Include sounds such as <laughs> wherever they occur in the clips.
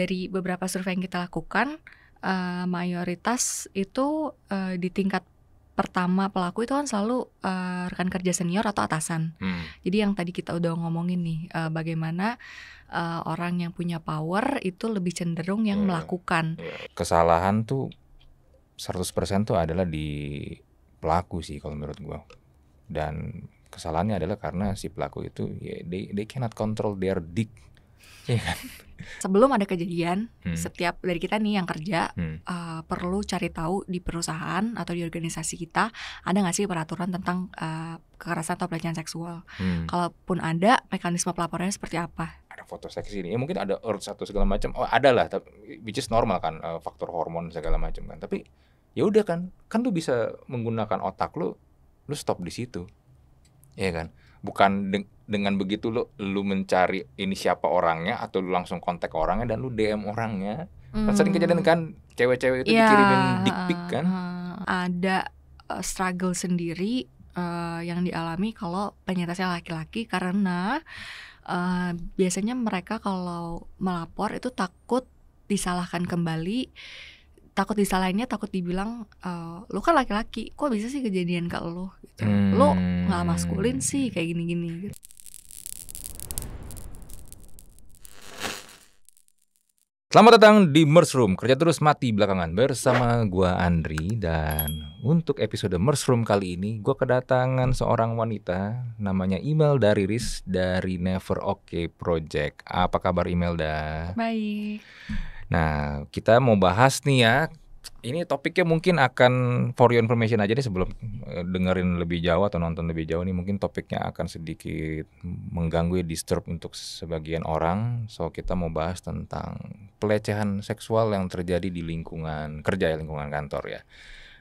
dari beberapa survei yang kita lakukan uh, mayoritas itu uh, di tingkat pertama pelaku itu kan selalu uh, rekan kerja senior atau atasan. Hmm. Jadi yang tadi kita udah ngomongin nih uh, bagaimana uh, orang yang punya power itu lebih cenderung yang hmm. melakukan. Iya. Kesalahan tuh 100% tuh adalah di pelaku sih kalau menurut gua. Dan kesalahannya adalah karena si pelaku itu yeah, they they cannot control their dick Iya kan? Sebelum ada kejadian, hmm. setiap dari kita nih yang kerja hmm. uh, perlu cari tahu di perusahaan atau di organisasi kita ada nggak sih peraturan tentang uh, kekerasan atau pelecehan seksual. Hmm. Kalaupun ada, mekanisme pelaporannya seperti apa? Ada foto seksi ini, ya mungkin ada urut satu segala macam. Oh ada lah, tapi which is normal kan, uh, faktor hormon segala macam kan. Tapi ya udah kan, kan lu bisa menggunakan otak lu, lu stop di situ, ya kan? Bukan dengan begitu lo lu mencari ini siapa orangnya atau lu langsung kontak orangnya dan lu DM orangnya. Hmm. Kan sering hmm. kejadian kan cewek-cewek itu ya, dikirimin dick pic kan. Ada eh, struggle sendiri uh, yang dialami kalau penyintasnya laki-laki karena uh, biasanya mereka kalau melapor itu takut disalahkan kembali takut disalahinnya takut dibilang uh, lu kan laki-laki kok bisa sih kejadian ke lu gitu. Hmm. lu nggak maskulin sih hmm. kayak gini-gini gitu. Selamat datang di Room. kerja terus mati belakangan bersama gua Andri dan untuk episode Room kali ini gua kedatangan seorang wanita namanya Email dari Riz dari Never Okay Project. Apa kabar Email dah? Baik. Nah, kita mau bahas nih ya ini topiknya mungkin akan for your information aja nih sebelum eh, dengerin lebih jauh atau nonton lebih jauh nih mungkin topiknya akan sedikit mengganggu ya disturb untuk sebagian orang. So kita mau bahas tentang pelecehan seksual yang terjadi di lingkungan kerja ya lingkungan kantor ya.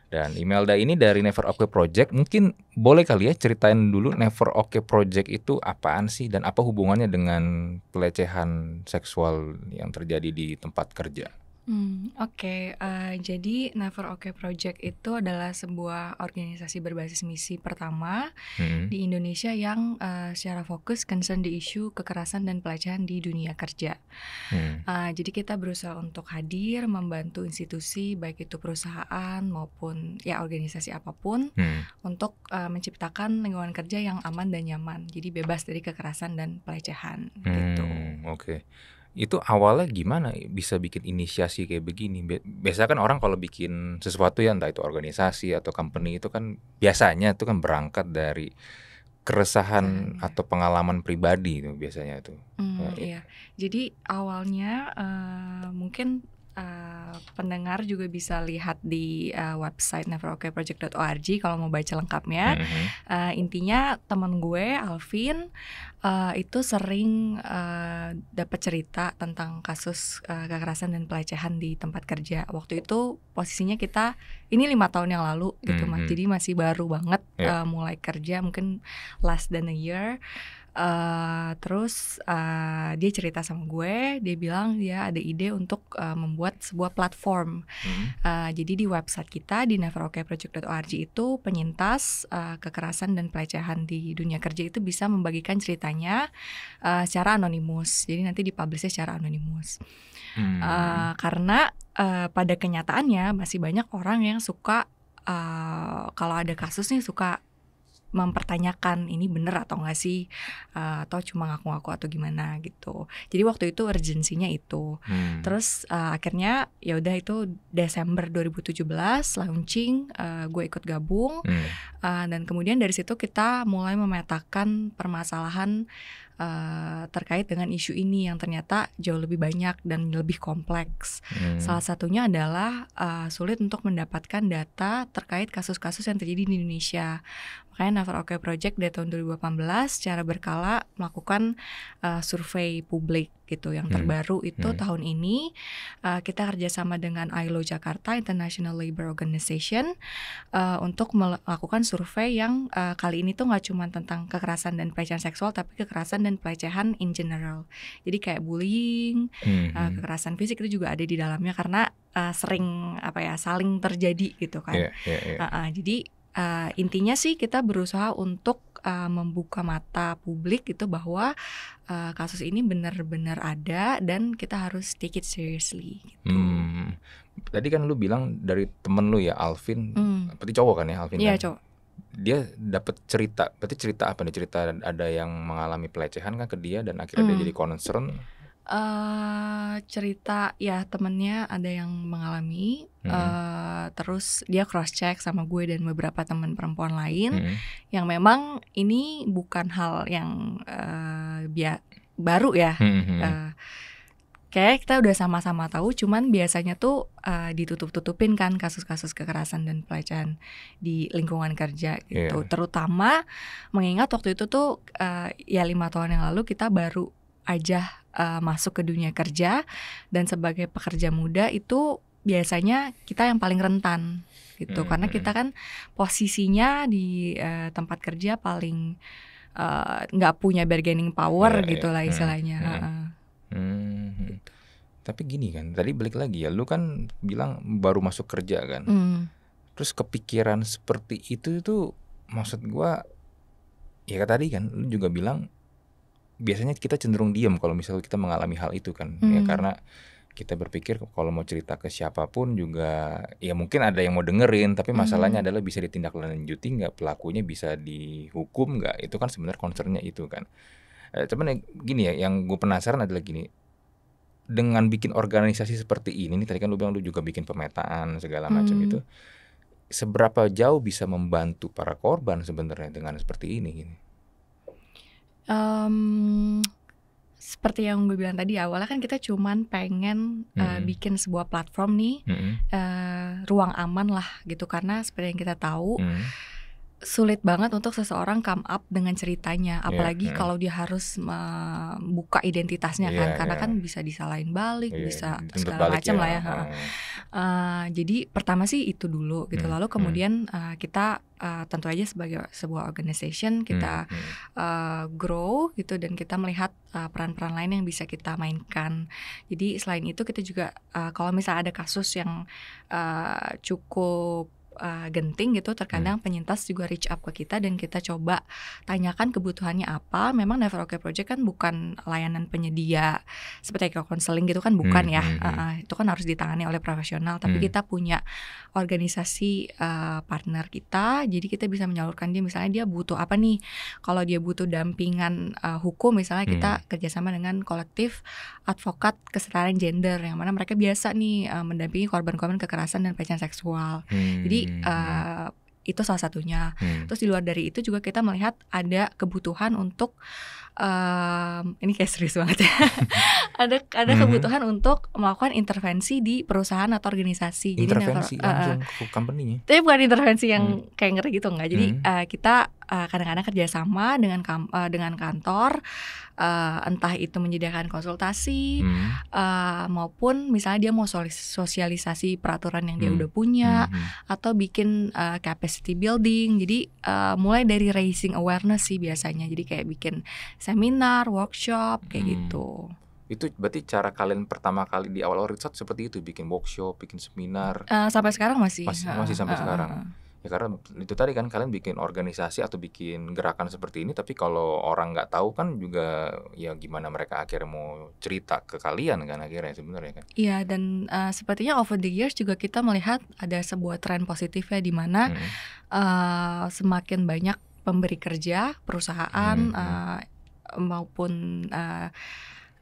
Dan Imelda ini dari Never Okay Project mungkin boleh kali ya ceritain dulu Never Okay Project itu apaan sih dan apa hubungannya dengan pelecehan seksual yang terjadi di tempat kerja? Hmm, Oke, okay. uh, eh, jadi Never Okay Project itu adalah sebuah organisasi berbasis misi pertama hmm. di Indonesia yang uh, secara fokus concern di isu kekerasan dan pelecehan di dunia kerja. Hmm. Uh, jadi kita berusaha untuk hadir, membantu institusi baik itu perusahaan maupun ya organisasi apapun hmm. untuk uh, menciptakan lingkungan kerja yang aman dan nyaman. Jadi bebas dari kekerasan dan pelecehan. Gitu. Hmm, gitu. Oke. Okay itu awalnya gimana bisa bikin inisiasi kayak begini? Biasa kan orang kalau bikin sesuatu ya entah itu organisasi atau company itu kan biasanya itu kan berangkat dari keresahan hmm. atau pengalaman pribadi itu biasanya itu. Hmm, ya, iya. Gitu. Jadi awalnya uh, mungkin Eh, pendengar juga bisa lihat di uh, website neverokayproject.org kalau mau baca lengkapnya. Mm -hmm. uh, intinya teman gue Alvin uh, itu sering uh, dapat cerita tentang kasus uh, kekerasan dan pelecehan di tempat kerja. Waktu itu posisinya kita ini lima tahun yang lalu gitu mm -hmm. mas, mm-hmm. jadi masih baru banget yeah. Iya. uh, mulai kerja mungkin less than a year. Uh, terus uh, dia cerita sama gue, dia bilang dia ada ide untuk uh, membuat sebuah platform. Hmm. Uh, jadi di website kita di neverokayproject.org itu penyintas uh, kekerasan dan pelecehan di dunia kerja itu bisa membagikan ceritanya uh, secara anonimus. Jadi nanti dipublishnya secara anonimus. Hmm. Uh, karena uh, pada kenyataannya masih banyak orang yang suka uh, kalau ada kasus nih suka mempertanyakan ini bener atau enggak sih uh, atau cuma ngaku-ngaku atau gimana gitu jadi waktu itu urgensinya itu hmm. terus uh, akhirnya ya udah itu Desember 2017 launching uh, gue ikut gabung hmm. uh, dan kemudian dari situ kita mulai memetakan permasalahan uh, terkait dengan isu ini yang ternyata jauh lebih banyak dan lebih kompleks hmm. salah satunya adalah uh, sulit untuk mendapatkan data terkait kasus-kasus yang terjadi di Indonesia Makanya Never Okay Project dari tahun 2018 secara berkala melakukan uh, survei publik gitu. Yang hmm. terbaru hmm. itu hmm. tahun ini uh, kita kerjasama dengan ILO Jakarta International Labor Organization uh, untuk melakukan survei yang uh, kali ini tuh nggak cuma tentang kekerasan dan pelecehan seksual, tapi kekerasan dan pelecehan in general. Jadi kayak bullying, hmm. uh, kekerasan fisik itu juga ada di dalamnya karena uh, sering apa ya saling terjadi gitu kan. Yeah, yeah, yeah. Uh, uh, jadi uh, intinya sih kita berusaha untuk uh, membuka mata publik gitu bahwa uh, kasus ini benar-benar ada dan kita harus take it seriously. Gitu. Hmm. Tadi kan lu bilang dari temen lu ya Alvin, hmm. berarti cowok kan ya Alvin? Iya kan? cowok. Dia dapat cerita, berarti cerita apa nih cerita ada yang mengalami pelecehan kan ke dia dan akhirnya hmm. dia jadi concern uh, cerita ya temennya ada yang mengalami mm uh, terus dia cross check sama gue dan beberapa teman perempuan lain mm yang memang ini bukan hal yang uh, eh, biar baru ya mm -hmm. uh, kayak kita udah sama-sama tahu cuman biasanya tuh uh, ditutup-tutupin kan kasus-kasus kekerasan dan pelecehan di lingkungan kerja gitu yeah. terutama mengingat waktu itu tuh uh, ya lima tahun yang lalu kita baru aja uh, eh, masuk ke dunia kerja dan sebagai pekerja muda itu biasanya kita yang paling rentan gitu hmm. karena kita hmm. kan posisinya di uh, tempat kerja paling eh, nggak uh, punya bargaining power gitu gitulah lah hmm, istilahnya. Hmm. hmm. Hmm. Gitu. Tapi gini kan, tadi balik lagi ya, lu kan bilang baru masuk kerja kan, hmm. terus kepikiran seperti itu itu maksud gua ya tadi kan lu juga bilang biasanya kita cenderung diem kalau misalnya kita mengalami hal itu kan ya, hmm. ya karena kita berpikir kalau mau cerita ke siapapun juga ya mungkin ada yang mau dengerin tapi masalahnya hmm. adalah bisa ditindaklanjuti nggak pelakunya bisa dihukum nggak itu kan sebenarnya concernnya itu kan eh, cuman ya, gini ya yang gue penasaran adalah gini dengan bikin organisasi seperti ini nih tadi kan lu bilang lu juga bikin pemetaan segala macam hmm. itu seberapa jauh bisa membantu para korban sebenarnya dengan seperti ini gini um, seperti yang gue bilang tadi awalnya kan kita cuman pengen mm -hmm. uh, bikin sebuah platform nih mm -hmm. uh, ruang aman lah gitu karena seperti yang kita tahu mm -hmm sulit banget untuk seseorang come up dengan ceritanya iya, apalagi yeah, mm. yeah. kalau dia harus membuka identitasnya yeah, kan karena yeah. kan bisa disalahin balik yeah, bisa segala macam ya. lah ya uh, jadi pertama sih itu dulu gitu hmm, lalu hmm. kemudian uh, kita uh, tentu aja sebagai sebuah organization kita hmm, Uh, grow gitu dan kita melihat peran-peran uh, lain yang bisa kita mainkan. Jadi selain itu kita juga uh, kalau misalnya ada kasus yang uh, cukup uh, genting gitu terkadang hmm. penyintas juga reach up ke kita dan kita coba tanyakan kebutuhannya apa memang Never Okay Project kan bukan layanan penyedia seperti kayak konseling gitu kan bukan hmm. ya hmm. Uh, itu kan harus ditangani oleh profesional tapi hmm. kita punya organisasi uh, partner kita jadi kita bisa menyalurkan dia misalnya dia butuh apa nih kalau dia butuh dampingan uh, hukum misalnya hmm. kita kerjasama dengan kolektif advokat kesetaraan gender yang mana mereka biasa nih uh, mendampingi korban-korban kekerasan dan pelecehan seksual. Hmm. Jadi hmm. uh, itu salah satunya. Hmm. Terus di luar dari itu juga kita melihat ada kebutuhan untuk um, ini kayak serius banget ya. <laughs> ada ada hmm. kebutuhan untuk melakukan intervensi di perusahaan atau organisasi. Intervensi Jadi, eh, langsung uh, ke company-nya. Tapi bukan intervensi yang hmm. kayak ngeri gitu enggak. Jadi hmm. uh, kita Eh, kadang-kadang kerjasama dengan kam- uh, dengan kantor uh, entah itu menyediakan konsultasi hmm. uh, maupun misalnya dia mau sosialisasi peraturan yang dia hmm. udah punya hmm. hmm. atau bikin uh, capacity building jadi uh, mulai dari raising awareness sih biasanya jadi kayak bikin seminar workshop kayak hmm. gitu itu berarti cara kalian pertama kali di awal-awal riset seperti itu bikin workshop bikin seminar uh, sampai sekarang masih masih, masih sampai uh, sekarang uh, uh ya karena itu tadi kan kalian bikin organisasi atau bikin gerakan seperti ini tapi kalau orang nggak tahu kan juga ya gimana mereka akhirnya mau cerita ke kalian kan akhirnya sebenarnya kan iya dan uh, sepertinya over the years juga kita melihat ada sebuah tren positif ya di mana hmm. uh, semakin banyak pemberi kerja perusahaan hmm, Uh, maupun uh,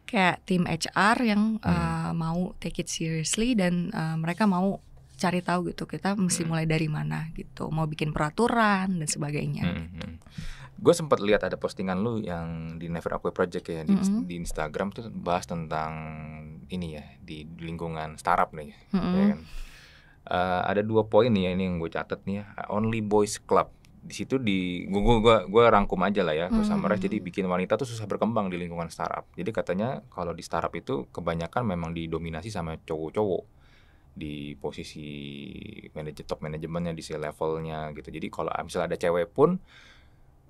kayak tim HR yang hmm. uh, mau take it seriously dan uh, mereka mau cari tahu gitu kita mesti hmm. mulai dari mana gitu mau bikin peraturan dan sebagainya hmm. hmm, hmm. gue sempat lihat ada postingan lu yang di Never Aqua Project ya di, hmm. di Instagram tuh bahas tentang ini ya di lingkungan startup nih ya hmm. ya kan uh, ada dua poin nih ya ini yang gue catet nih ya Only Boys Club di situ di gue gua, gua rangkum aja lah ya gue summarize jadi bikin wanita tuh susah berkembang di lingkungan startup jadi katanya kalau di startup itu kebanyakan memang didominasi sama cowok-cowok di posisi manajer top manajemennya di si levelnya gitu jadi kalau ah, misalnya ada cewek pun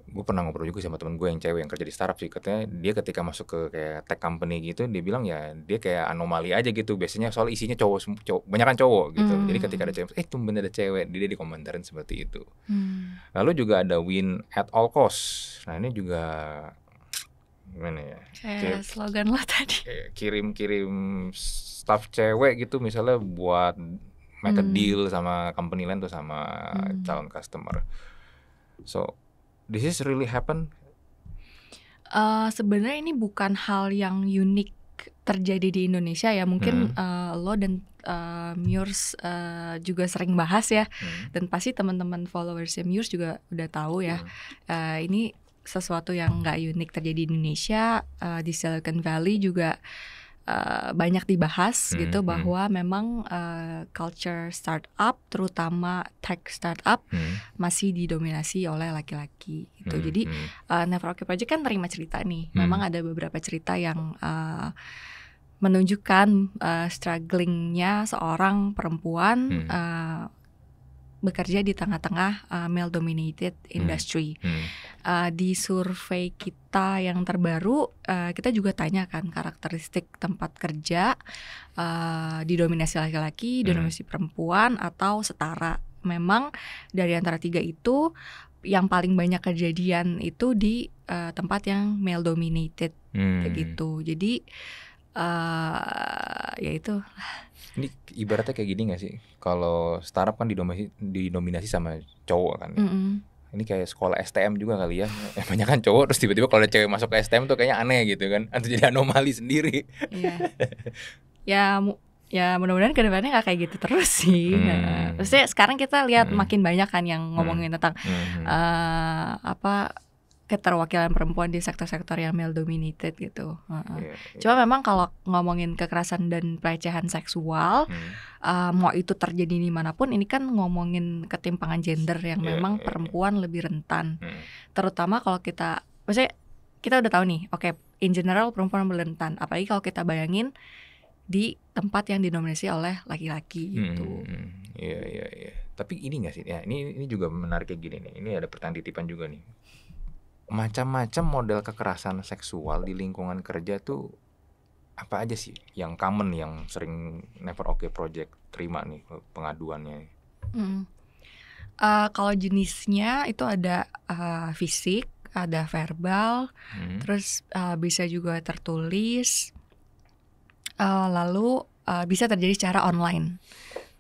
gue pernah ngobrol juga sama temen gue yang cewek yang kerja di startup sih katanya dia ketika masuk ke kayak tech company gitu dia bilang ya dia kayak anomali aja gitu biasanya soal isinya cowok cowok kan cowok gitu mm. jadi ketika ada cewek eh tumben ada cewek dia dikomentarin seperti itu mm. lalu juga ada win at all cost nah ini juga gimana ya kayak, kayak slogan lo tadi kirim kirim staff cewek gitu misalnya buat make hmm. deal sama company lain tuh sama hmm. calon customer. So this is really happen? Uh, Sebenarnya ini bukan hal yang unik terjadi di Indonesia ya mungkin hmm. uh, lo dan uh, eh, Mures uh, juga sering bahas ya hmm. dan pasti teman-teman followersnya Mures juga udah tahu ya hmm. uh, ini sesuatu yang nggak unik terjadi di Indonesia uh, di Silicon Valley juga Eh, banyak dibahas hmm, gitu hmm. bahwa memang uh, culture startup terutama tech startup hmm. masih didominasi oleh laki-laki gitu. Hmm, Jadi hmm. Uh, eh, Never Okay Project kan terima cerita nih. Hmm. Memang ada beberapa cerita yang uh, menunjukkan uh, strugglingnya seorang perempuan hmm bekerja di tengah-tengah uh, male dominated hmm. industry. Hmm. Hmm. Uh, di survei kita yang terbaru uh, kita juga tanya kan karakteristik tempat kerja uh, didominasi laki-laki, hmm. didominasi perempuan atau setara. Memang dari antara tiga itu yang paling banyak kejadian itu di uh, tempat yang male dominated hmm. gitu. Jadi uh, ya itu ini ibaratnya kayak gini gak sih? Kalau startup kan didominasi, didominasi sama cowok kan. Mm -hmm. Ini kayak sekolah STM juga kali ya. <laughs> Banyak kan cowok terus tiba-tiba kalau ada cewek masuk ke STM tuh kayaknya aneh gitu kan. Atau <laughs> jadi anomali sendiri. Iya. Yeah. ya ya mudah-mudahan depannya gak kayak gitu terus sih. Hmm. Nah, maksudnya sekarang kita lihat hmm. makin banyak kan yang hmm. ngomongin hmm. tentang hmm. Uh, apa keterwakilan perempuan di sektor-sektor yang male dominated gitu. Uh -huh. Yeah, yeah. Cuma memang kalau ngomongin kekerasan dan pelecehan seksual, hmm. uh, mau itu terjadi di dimanapun, ini kan ngomongin ketimpangan gender yang yeah, memang yeah, iya. perempuan lebih rentan. Hmm. Terutama kalau kita, maksudnya kita udah tahu nih, oke, okay, in general perempuan lebih rentan. Apalagi kalau kita bayangin di tempat yang didominasi oleh laki-laki gitu. Hmm, hmm, hmm. Iya iya iya. Tapi ini gak sih ya, ini ini juga menarik kayak gini nih. Ini ada pertanyaan titipan juga nih macam-macam model kekerasan seksual di lingkungan kerja tuh apa aja sih yang common yang sering Never Okay Project terima nih eh, pengaduannya? Hmm. Uh, kalau jenisnya itu ada uh, fisik, ada verbal, hmm. terus uh, bisa juga tertulis, uh, lalu uh, bisa terjadi secara online.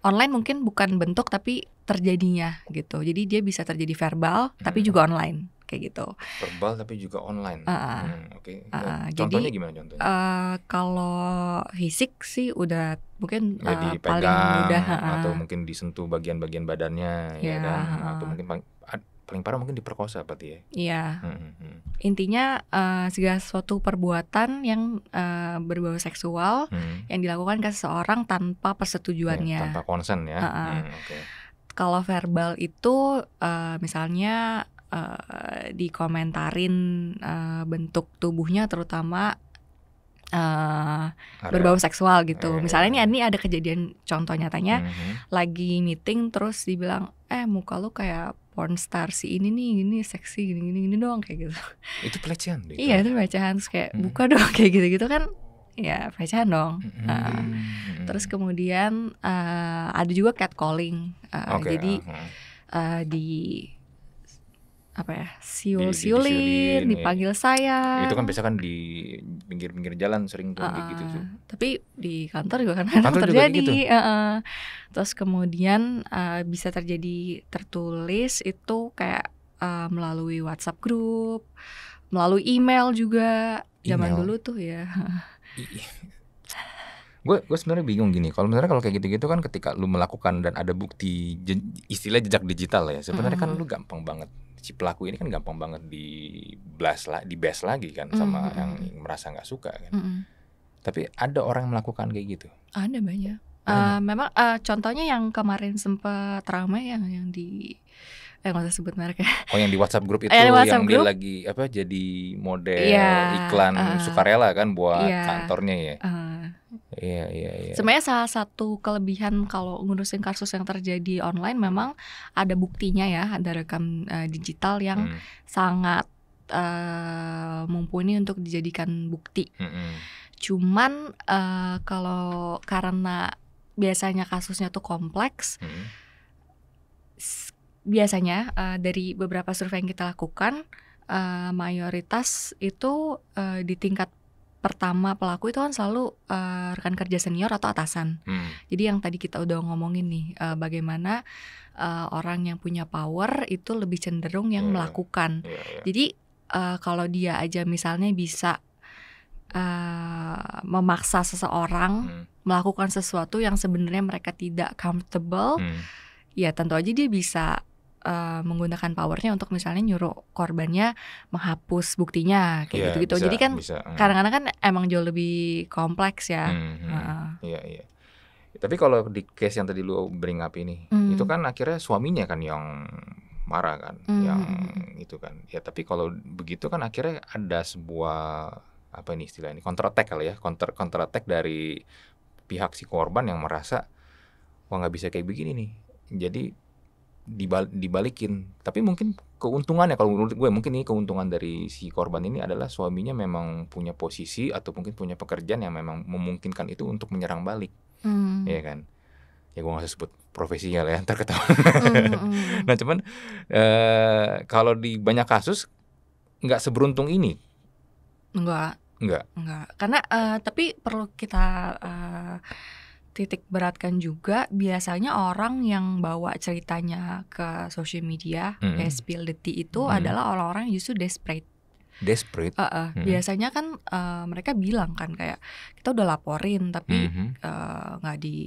Online mungkin bukan bentuk tapi terjadinya gitu. Jadi dia bisa terjadi verbal hmm. tapi juga online kayak gitu. Verbal tapi juga online. Uh, hmm, Oke. Okay. Uh, contohnya jadi, gimana contohnya? Uh, kalau fisik sih udah mungkin ya, uh, paling mudah atau mungkin disentuh bagian-bagian badannya yeah, ya uh, atau mungkin paling, parah mungkin diperkosa berarti ya. Iya. Hmm, hmm. hmm. Intinya uh, segala suatu perbuatan yang uh, berbau seksual hmm. yang dilakukan ke seseorang tanpa persetujuannya. Hmm, tanpa konsen ya. Uh, uh. Hmm, okay. Kalau verbal itu uh, misalnya uh, dikomentarin uh, bentuk tubuhnya terutama uh, berbau seksual gitu. Misalnya ini ini ada kejadian contoh nyatanya hmm. lagi meeting terus dibilang eh muka lu kayak porn star si ini nih gini seksi gini gini gini doang kayak gitu. Itu pelecehan gitu. Iya, itu pelecehan terus kayak hmm. buka dong <laughs> kayak gitu-gitu kan ya pelecehan dong. Hmm. Uh, hmm. Terus mm-hmm. kemudian uh, ada juga catcalling. Uh, okay. jadi uh, di apa ya siul siulin iya. dipanggil ya. saya itu kan biasa kan di pinggir-pinggir jalan sering tuh uh, gitu tuh tapi di kantor juga kan kantor terjadi gitu. uh, terus kemudian uh, bisa terjadi tertulis itu kayak uh, melalui WhatsApp grup melalui email juga zaman dulu tuh ya gue gue sebenarnya bingung gini kalau sebenarnya kalau kayak gitu-gitu kan ketika lu melakukan dan ada bukti je, istilah jejak digital ya sebenarnya mm kan lu gampang banget si pelaku ini kan gampang banget di blast lah, di best lagi kan sama mm -hmm. yang merasa nggak suka kan. Mm -hmm. Tapi ada orang yang melakukan kayak gitu. Ada banyak. Uh, memang uh, contohnya yang kemarin sempat ramai yang yang di eh nggak usah sebut mereka ya. Oh yang di WhatsApp grup eh, itu eh, WhatsApp yang group. dia lagi apa jadi model yeah, iklan uh, sukarela kan buat yeah, kantornya ya. Uh, iya iya iya. Sebenarnya salah satu kelebihan kalau ngurusin kasus yang terjadi online memang ada buktinya ya, ada rekam uh, digital yang hmm. sangat uh, mumpuni untuk dijadikan bukti. Hmm, hmm. Cuman uh, kalau karena biasanya kasusnya tuh kompleks. Hmm. Biasanya uh, dari beberapa survei yang kita lakukan, uh, mayoritas itu uh, di tingkat pertama pelaku itu kan selalu uh, rekan kerja senior atau atasan. Hmm. Jadi yang tadi kita udah ngomongin nih, uh, bagaimana uh, orang yang punya power itu lebih cenderung yang hmm. melakukan. Yeah, yeah. Jadi uh, kalau dia aja misalnya bisa uh, memaksa seseorang. Hmm melakukan sesuatu yang sebenarnya mereka tidak comfortable, hmm. ya tentu aja dia bisa uh, menggunakan powernya untuk misalnya nyuruh korbannya menghapus buktinya kayak iya, gitu-gitu. Bisa, Jadi kan hmm. karena kan emang jauh lebih kompleks ya. Hmm, hmm. Iya hmm, uh. iya. Tapi kalau di case yang tadi lu bring up ini, mm. itu kan akhirnya suaminya kan yang marah kan, mm. yang itu kan. Ya tapi kalau begitu kan akhirnya ada sebuah apa ini istilah ini counter attack kali ya counter counter attack dari pihak si korban yang merasa wah nggak bisa kayak begini nih jadi dibal dibalikin tapi mungkin keuntungannya kalau menurut gue mungkin ini keuntungan dari si korban ini adalah suaminya memang punya posisi atau mungkin punya pekerjaan yang memang memungkinkan itu untuk menyerang balik hmm. ya kan ya gue gak usah sebut profesinya lah ya <laughs> ntar ketahuan hmm, hmm. nah cuman ee, eh, kalau di banyak kasus nggak seberuntung ini Enggak Enggak. Enggak. Karena uh, tapi perlu kita uh, titik beratkan juga biasanya orang yang bawa ceritanya ke sosial media mm -hmm. kayak spill the tea itu mm adalah orang-orang yang justru desperate desperate. Uh, uh, hmm. Biasanya kan uh, mereka bilang kan kayak kita udah laporin tapi mm-hmm. nggak hmm. uh, di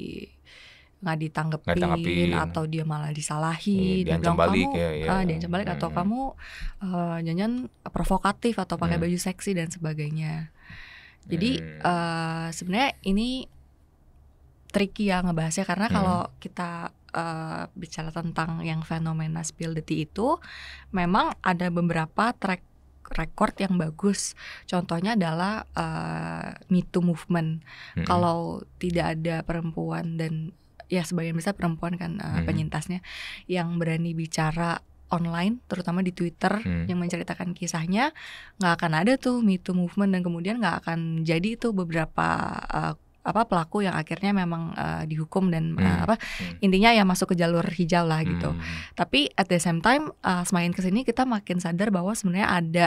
nggak ditanggepin, atau dia malah disalahi hmm, iya, dia bilang kamu ya, ya. Ah, dia balik hmm. atau kamu uh, nyanyian provokatif atau pakai hmm. baju seksi dan sebagainya. Jadi hmm. uh, sebenarnya ini tricky ya ngebahasnya karena hmm. kalau kita uh, bicara tentang yang fenomena spill the tea itu memang ada beberapa track record yang bagus. Contohnya adalah uh, Me Too movement. Hmm. Kalau tidak ada perempuan dan ya sebagian besar perempuan kan uh, hmm. penyintasnya yang berani bicara online terutama di Twitter hmm. yang menceritakan kisahnya nggak akan ada tuh Me Too movement dan kemudian nggak akan jadi itu beberapa uh, apa pelaku yang akhirnya memang uh, dihukum dan hmm. uh, apa hmm. intinya ya masuk ke jalur hijau lah gitu. Hmm. Tapi at the same time uh, semakin kesini kita makin sadar bahwa sebenarnya ada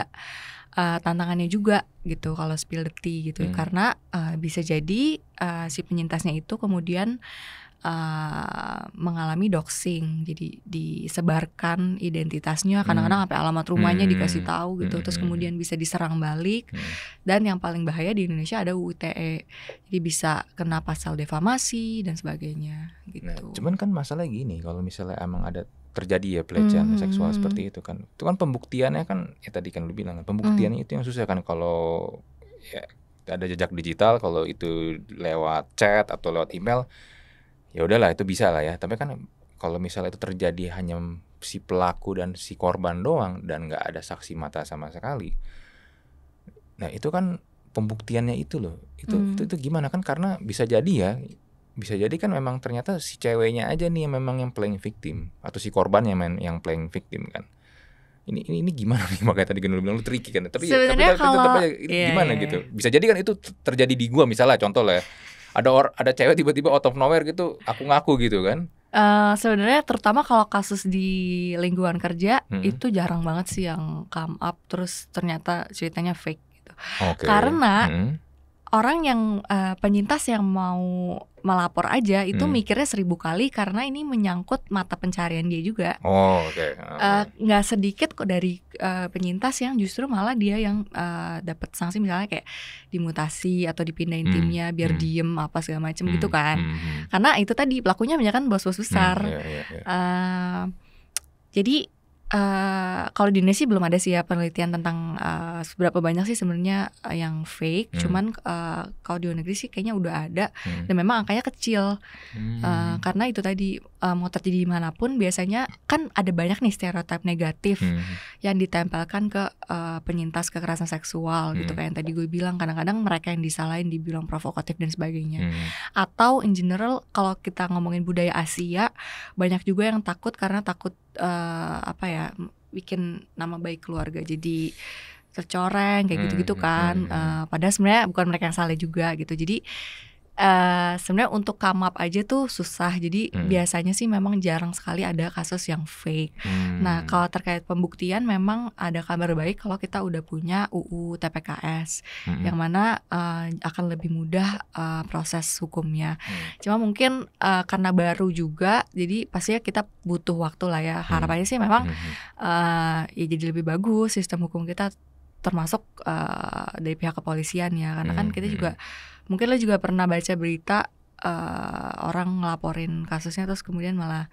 uh, tantangannya juga gitu kalau spill the tea gitu hmm. karena uh, bisa jadi uh, si penyintasnya itu kemudian uh, uh, mengalami doxing jadi disebarkan identitasnya hmm. kadang-kadang sampai alamat rumahnya hmm. dikasih tahu gitu hmm. terus kemudian bisa diserang balik dan yang paling bahaya di Indonesia ada UTE jadi bisa kena pasal defamasi dan sebagainya gitu nah, cuman kan masalah gini kalau misalnya emang ada terjadi ya pelecehan hmm. seksual seperti itu kan itu kan pembuktiannya kan ya tadi kan lu bilang pembuktian pembuktiannya hmm. itu yang susah kan kalau ya ada jejak digital kalau itu lewat chat atau lewat email ya udahlah itu bisa lah ya tapi kan kalau misalnya itu terjadi hanya si pelaku dan si korban doang dan nggak ada saksi mata sama sekali nah itu kan pembuktiannya itu loh itu hmm. itu itu gimana kan karena bisa jadi ya bisa jadi kan memang ternyata si ceweknya aja nih yang memang yang playing victim atau si korban yang main yang playing victim kan ini ini ini gimana nih <laughs> makanya tadi gendul bilang lu tricky kan tapi ya, Sebenarnya tapi, kalau, tapi tetap aja yeah. gimana iya, gitu iya. bisa jadi kan itu terjadi di gua misalnya contoh lah ya ada or, ada cewek tiba-tiba out of nowhere gitu aku ngaku gitu kan Uh, sebenarnya terutama kalau kasus di lingkungan kerja hmm. itu jarang banget sih yang come up terus ternyata ceritanya fake gitu. Okay. Karena hmm orang yang uh, penyintas yang mau melapor aja itu hmm. mikirnya seribu kali karena ini menyangkut mata pencarian dia juga. Oh, oke. Ah, eh, okay. Nggak uh, sedikit kok dari uh, penyintas yang justru malah dia yang uh, dapat sanksi misalnya kayak dimutasi atau dipindahin hmm. timnya biar hmm. diem apa segala macem gitu hmm. gitu kan. Hmm, hmm. Karena itu tadi pelakunya banyak kan bos-bos hmm, besar. Hmm, yeah, yeah, yeah. Uh, jadi Uh, kalau di Indonesia belum ada sih ya penelitian tentang uh, seberapa banyak sih sebenarnya eh, yang fake. Hmm. Cuman uh, kalau di luar negeri sih kayaknya udah ada hmm. dan memang angkanya kecil. Hmm. Uh, karena itu tadi uh, mau terjadi dimanapun biasanya kan ada banyak nih stereotip negatif hmm. yang ditempelkan ke uh, penyintas kekerasan seksual gitu hmm. gitu kayak yang tadi gue bilang. Kadang-kadang mereka yang disalahin dibilang provokatif dan sebagainya. Hmm. Atau in general kalau kita ngomongin budaya Asia banyak juga yang takut karena takut uh, apa ya bikin nama baik keluarga jadi tercoreng kayak hmm, gitu-gitu hmm, kan hmm, Uh, padahal sebenarnya bukan mereka yang salah juga gitu jadi Uh, sebenarnya untuk come up aja tuh susah jadi hmm. biasanya sih memang jarang sekali ada kasus yang fake. Nah, hmm. Nah kalau terkait pembuktian memang ada kabar baik kalau kita udah punya UU TPKS hmm. yang mana uh, akan lebih mudah uh, proses hukumnya. Hmm. Cuma mungkin uh, karena baru juga jadi pastinya kita butuh waktu lah ya hmm. harapannya hmm. sih memang hmm. uh, ya jadi lebih bagus sistem hukum kita termasuk uh, dari pihak kepolisian ya karena kan hmm, kan kita hmm. juga mungkin lo juga pernah baca berita uh, orang ngelaporin kasusnya terus kemudian malah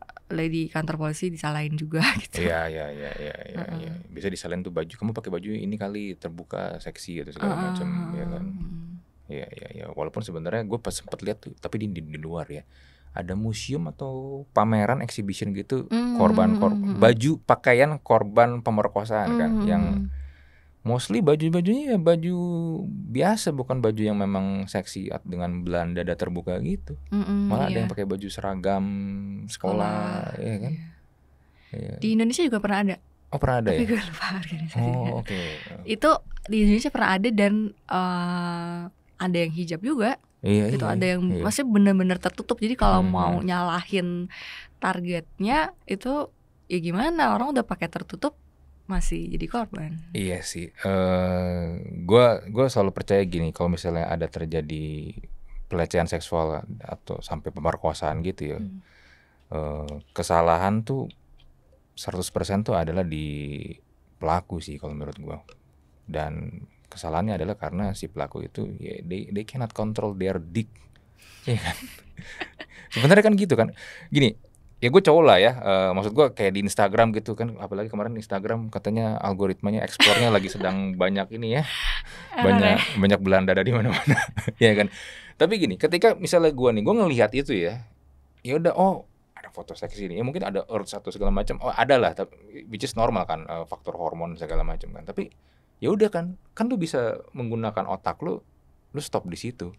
eh, lady kantor polisi disalahin juga <laughs> gitu. Iya iya iya iya iya. Uh -uh. ya. Bisa disalahin tuh baju kamu pakai baju ini kali terbuka seksi atau gitu, segala uh -uh. macam ya kan. Iya iya iya. Walaupun sebenarnya gue pas sempat lihat tuh tapi di, di di luar ya ada museum atau pameran exhibition gitu hmm, korban korban hmm, hmm. baju pakaian korban pemerkosaan mm -hmm. kan yang mostly baju-bajunya ya baju biasa bukan baju yang memang seksi dengan belahan dada terbuka gitu mm malah iya. ada yang pakai baju seragam sekolah, oh, ya kan iya. iya. di Indonesia juga pernah ada oh pernah ada tapi ya gue lupa oh oke okay. itu di Indonesia pernah ada dan uh, ada yang hijab juga iya, itu iya, ada yang iya. maksudnya benar-benar tertutup jadi kalau hmm. mau hmm. nyalahin targetnya itu ya gimana orang udah pakai tertutup masih jadi korban. Iya sih. Uh, eh, gue selalu percaya gini kalau misalnya ada terjadi pelecehan seksual atau sampai pemerkosaan gitu ya. Hmm. Uh, kesalahan tuh 100% tuh adalah di pelaku sih kalau menurut gue Dan kesalahannya adalah karena si pelaku itu ya, they they cannot control their dick. Iya kan? <laughs> Sebenarnya kan gitu kan. Gini, ya gue cowok lah ya uh, maksud gue kayak di Instagram gitu kan apalagi kemarin Instagram katanya algoritmanya eksplornya lagi sedang <laughs> banyak ini ya banyak banyak Belanda dari mana-mana <laughs> ya kan tapi gini ketika misalnya gue nih gue ngelihat itu ya ya udah oh ada foto seksi ini ya mungkin ada urut satu segala macam oh ada lah tapi which is normal kan uh, faktor hormon segala macam kan tapi ya udah kan kan lu bisa menggunakan otak lu lu stop di situ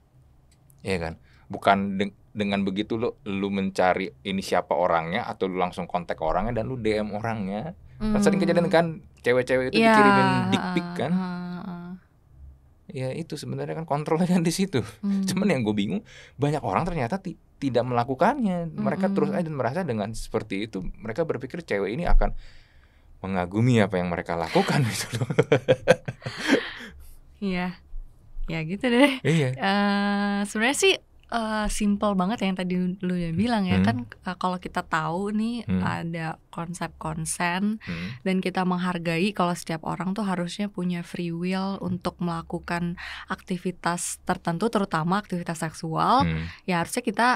ya kan bukan de dengan begitu lo lu mencari ini siapa orangnya atau lu langsung kontak orangnya dan lu DM orangnya hmm. kan sering hmm. kejadian kan cewek-cewek itu ya, dikirimin dick pic kan uh, uh. ya itu sebenarnya kan kontrolnya <laughs> kan di situ hmm. cuman yang gue bingung banyak orang ternyata tidak melakukannya mereka hmm. terus aja dan merasa dengan seperti itu mereka berpikir cewek ini akan mengagumi apa yang mereka lakukan <laughs> gitu loh iya ya gitu deh iya. uh, sebenarnya sih uh, simple banget yang tadi lu udah bilang ya hmm. kan uh, kalau kita tahu nih hmm. ada konsep konsen hmm. dan kita menghargai kalau setiap orang tuh harusnya punya free will untuk melakukan aktivitas tertentu terutama aktivitas seksual hmm. ya harusnya kita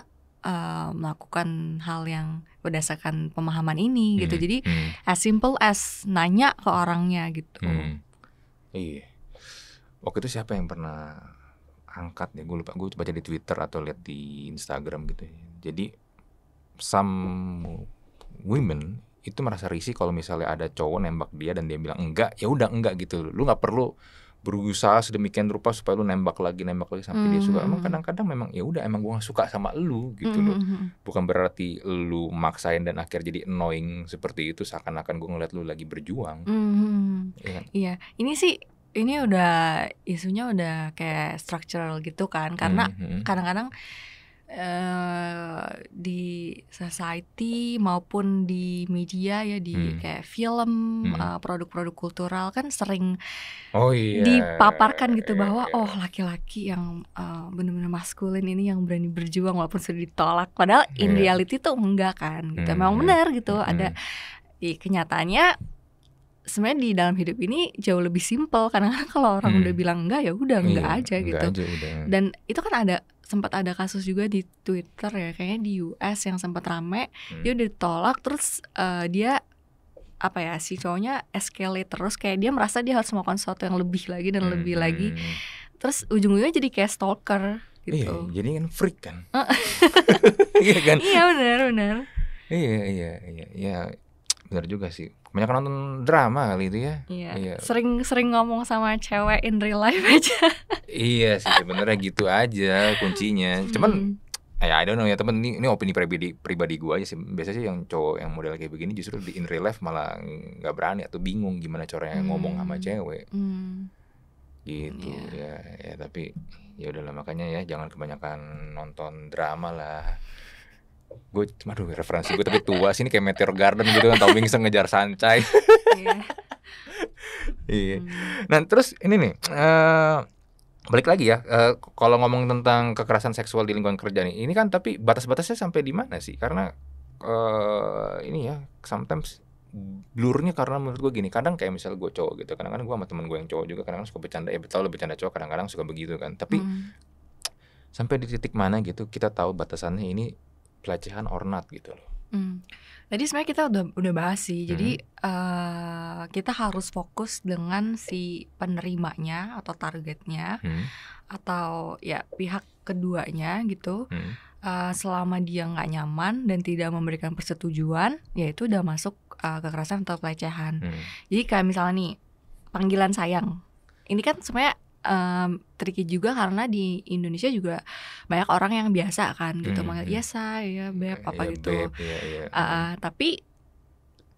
uh, melakukan hal yang berdasarkan pemahaman ini hmm. gitu jadi hmm. as simple as nanya ke orangnya gitu hmm. iya waktu itu siapa yang pernah angkat ya gue lupa gue baca di Twitter atau lihat di Instagram gitu ya. Jadi some women itu merasa risih kalau misalnya ada cowok nembak dia dan dia bilang enggak ya udah enggak gitu lu nggak perlu berusaha sedemikian rupa supaya lu nembak lagi nembak lagi sampai mm -hmm. dia suka emang hmm. kadang-kadang memang ya udah emang gue gak suka sama lu gitu mm -hmm. loh hmm, hmm. bukan berarti lu maksain dan akhir jadi annoying seperti itu seakan-akan gue ngeliat lu lagi berjuang mm -hmm. ya. iya ini sih ini udah isunya udah kayak structural gitu kan karena mm-hmm. kadang-kadang Uh, di society maupun di media ya di hmm. kayak film hmm. uh, produk-produk kultural kan sering oh, iya. dipaparkan gitu iya, bahwa iya. oh laki-laki yang uh, eh, benar-benar maskulin ini yang berani berjuang walaupun sudah ditolak padahal in iya. reality tuh enggak kan gitu hmm. memang benar gitu hmm. ada ya, kenyataannya sebenarnya di dalam hidup ini jauh lebih simpel karena kan kalau orang hmm. udah bilang enggak ya udah enggak iya, aja enggak gitu aja, udah. dan itu kan ada sempat ada kasus juga di Twitter ya kayaknya di US yang sempat rame hmm. dia udah ditolak terus uh, dia apa ya si cowoknya escalate terus kayak dia merasa dia harus melakukan sesuatu yang lebih lagi dan hmm. lebih hmm. lagi terus ujung-ujungnya jadi kayak stalker gitu iya, jadi kan freak kan eh. <laughs> iya kan iya benar benar iya iya iya iya. Bener juga sih. Kebanyakan nonton drama kali itu ya. Iya. iya. Sering-sering ngomong sama cewek in real life <laughs> aja. iya sih sebenarnya gitu aja kuncinya. Hmm. Cuman hmm. ya I don't know ya temen ini, ini opini pribadi pribadi gue aja sih. Biasanya sih yang cowok yang model kayak begini justru di in real life malah nggak berani atau bingung gimana caranya hmm. ngomong sama cewek. Hmm. Gitu yeah. ya. Ya tapi ya udahlah makanya ya jangan kebanyakan nonton drama lah gue aduh referensi gue tapi tua sih ini kayak Meteor Garden gitu kan Tom Hanks ngejar sancai iya <laughs> yeah. hmm. nah terus ini nih uh, balik lagi ya uh, kalau ngomong tentang kekerasan seksual di lingkungan kerja nih ini kan tapi batas-batasnya sampai di mana sih karena uh, ini ya sometimes blurnya karena menurut gue gini kadang kayak misal gue cowok gitu kadang-kadang gue sama temen gue yang cowok juga kadang-kadang suka bercanda ya betul lebih bercanda cowok kadang-kadang suka begitu kan tapi mm. sampai di titik mana gitu kita tahu batasannya ini pelecehan ornat gitu loh. Hmm. Tadi sebenarnya kita udah udah bahas sih. Jadi uh, kita harus fokus dengan si penerimanya atau targetnya hmm. atau ya pihak keduanya gitu. Hmm. Uh, selama dia nggak nyaman dan tidak memberikan persetujuan, yaitu udah masuk uh, kekerasan atau pelecehan. Hmm. Jadi kayak misalnya nih panggilan sayang. Ini kan sebenarnya um, tricky juga karena di Indonesia juga banyak orang yang biasa kan gitu hmm. manggil biasa hmm. ya beb iya, apa ya, gitu. Babe, ya, ya. uh, hmm. tapi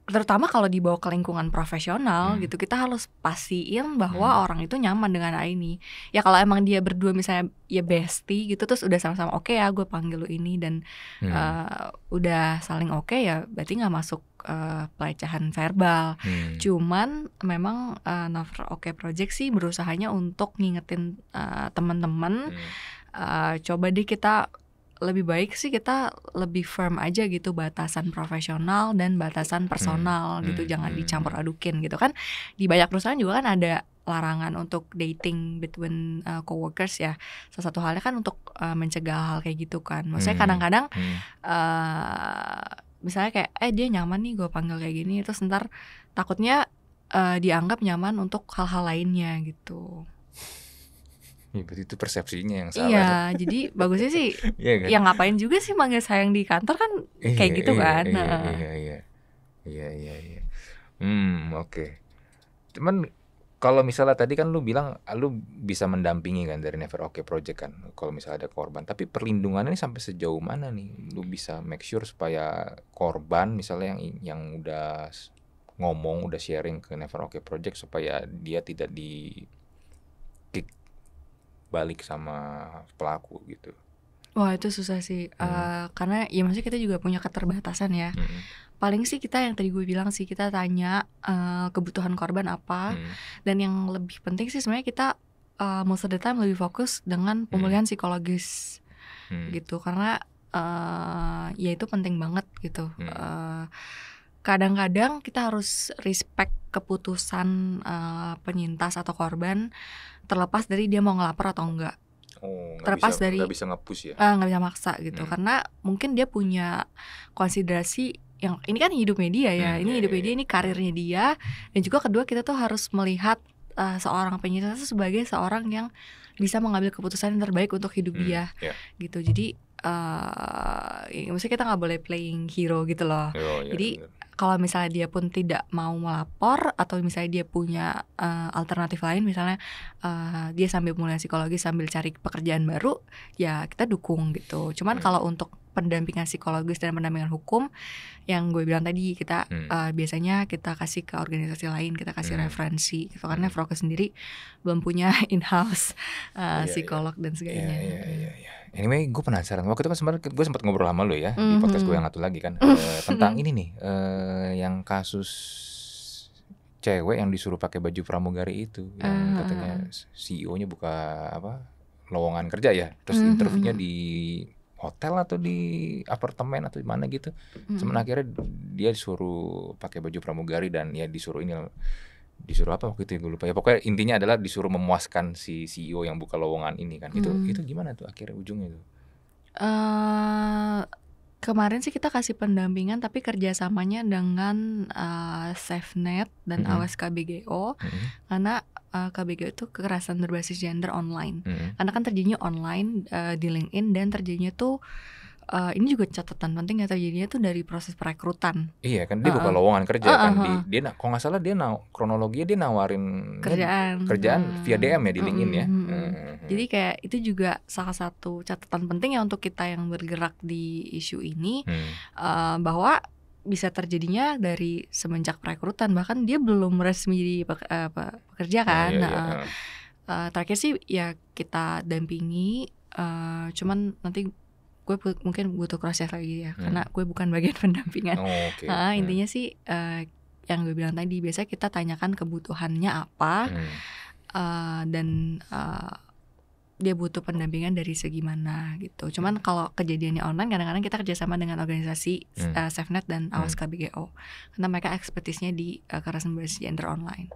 terutama kalau dibawa ke lingkungan profesional hmm. gitu kita harus pastiin bahwa hmm. orang itu nyaman dengan ini ya kalau emang dia berdua misalnya ya bestie gitu terus udah sama-sama oke okay ya gue panggil lu ini dan hmm. uh, udah saling oke okay ya berarti nggak masuk uh, pelecehan verbal hmm. cuman memang uh, Oke okay Project sih berusahanya untuk ngingetin uh, teman-teman hmm. uh, coba deh kita lebih baik sih kita lebih firm aja gitu batasan profesional dan batasan hmm. personal hmm. gitu hmm. jangan dicampur adukin gitu kan di banyak perusahaan juga kan ada larangan untuk dating between uh, coworkers ya salah satu halnya kan untuk uh, mencegah hal kayak gitu kan maksudnya hmm. kadang-kadang hmm. hmm. uh, misalnya kayak eh dia nyaman nih gue panggil kayak gini terus ntar takutnya uh, dianggap nyaman untuk hal-hal lainnya gitu Ya, berarti itu persepsinya yang salah. Iya, jadi <laughs> bagusnya sih iya kan? yang ngapain juga sih manggil sayang di kantor kan iya, kayak gitu iya, kan. Iya, nah. iya, iya, iya, iya. Iya, iya, Hmm, oke. Okay. Cuman kalau misalnya tadi kan lu bilang lu bisa mendampingi kan dari Never Oke okay Project kan kalau misalnya ada korban tapi perlindungannya ini sampai sejauh mana nih lu bisa make sure supaya korban misalnya yang yang udah ngomong udah sharing ke Never Oke okay Project supaya dia tidak di balik sama pelaku gitu wah itu susah sih hmm. uh, karena ya maksudnya kita juga punya keterbatasan ya hmm. paling sih kita yang tadi gue bilang sih kita tanya uh, kebutuhan korban apa hmm. dan yang lebih penting sih sebenarnya kita uh, most of the time lebih fokus dengan hmm. pemulihan hmm. psikologis hmm. gitu karena uh, ya itu penting banget gitu hmm. uh, kadang-kadang kita harus respect keputusan uh, penyintas atau korban terlepas dari dia mau ngelapor atau enggak Oh, terlepas bisa, dari nggak bisa ngapus ya ah, nggak uh, bisa maksa gitu hmm. karena mungkin dia punya konsiderasi yang ini kan hidup media ya hmm, ini iya, hidup iya, media iya. ini karirnya dia dan juga kedua kita tuh harus melihat uh, seorang penyintas itu sebagai seorang yang bisa mengambil keputusan yang terbaik untuk hidup hmm, dia yeah. gitu jadi uh, ya, maksudnya kita nggak boleh playing hero gitu loh. Oh, iya, jadi kalau misalnya dia pun tidak mau melapor atau misalnya dia punya uh, alternatif lain misalnya uh, dia sambil mulai psikologi sambil cari pekerjaan baru ya kita dukung gitu cuman hmm. kalau untuk pendampingan psikologis dan pendampingan hukum yang gue bilang tadi kita hmm. uh, biasanya kita kasih ke organisasi lain kita kasih hmm. referensi gitu karena hmm. Froke sendiri belum punya <laughs> in house uh, yeah, iya. psikolog yeah. dan iya, sebagainya yeah, yeah, yeah, yeah. Anyway, gue penasaran. Waktu itu kan sempat gue sempat ngobrol sama lo ya mm -hmm. di mhm. podcast gue yang satu lagi kan uh, <laughs> tentang ini nih uh, yang kasus cewek yang disuruh pakai baju pramugari itu yang uh. katanya CEO-nya buka apa lowongan kerja ya. Terus mm -hmm. interviewnya mhm. di hotel atau di apartemen atau di mana gitu. Mm -hmm. Cuman akhirnya dia disuruh pakai baju pramugari dan ya disuruh ini disuruh apa waktu itu yang gue lupa ya pokoknya intinya adalah disuruh memuaskan si CEO yang buka lowongan ini kan itu hmm. itu gimana tuh akhirnya ujungnya tuh uh, kemarin sih kita kasih pendampingan tapi kerjasamanya dengan uh, SafeNet dan hmm. awas KBGO hmm. karena uh, eh, KBGO itu kekerasan berbasis gender online hmm. karena kan terjadinya online uh, di LinkedIn dan terjadinya tuh uh, ini juga catatan penting ya terjadinya tuh dari proses perekrutan. Iya kan dia uh, buka lowongan kerja uh, uh, kan dia, dia kalau nggak salah dia naw, kronologinya dia nawarin kerjaan kerjaan hmm. via DM ya di LinkedIn ya. uh, Jadi kayak itu juga salah satu catatan penting ya untuk kita yang bergerak di isu ini hmm. uh, bahwa bisa terjadinya dari semenjak perekrutan bahkan dia belum resmi di uh, kan. Nah, iya, uh, terakhir sih ya kita dampingi uh, cuman nanti gue mungkin butuh proses lagi ya hmm. karena gue bukan bagian <laughs> pendampingan oh, okay. nah, hmm. intinya sih uh, yang gue bilang tadi biasa kita tanyakan kebutuhannya apa hmm. uh, dan uh, dia butuh pendampingan dari segi mana gitu cuman hmm. kalau kejadiannya online kadang-kadang kita kerjasama dengan organisasi hmm. uh, SafeNet dan Awas hmm. KBGO karena mereka ekspertisnya di uh, kekerasan berbasis gender online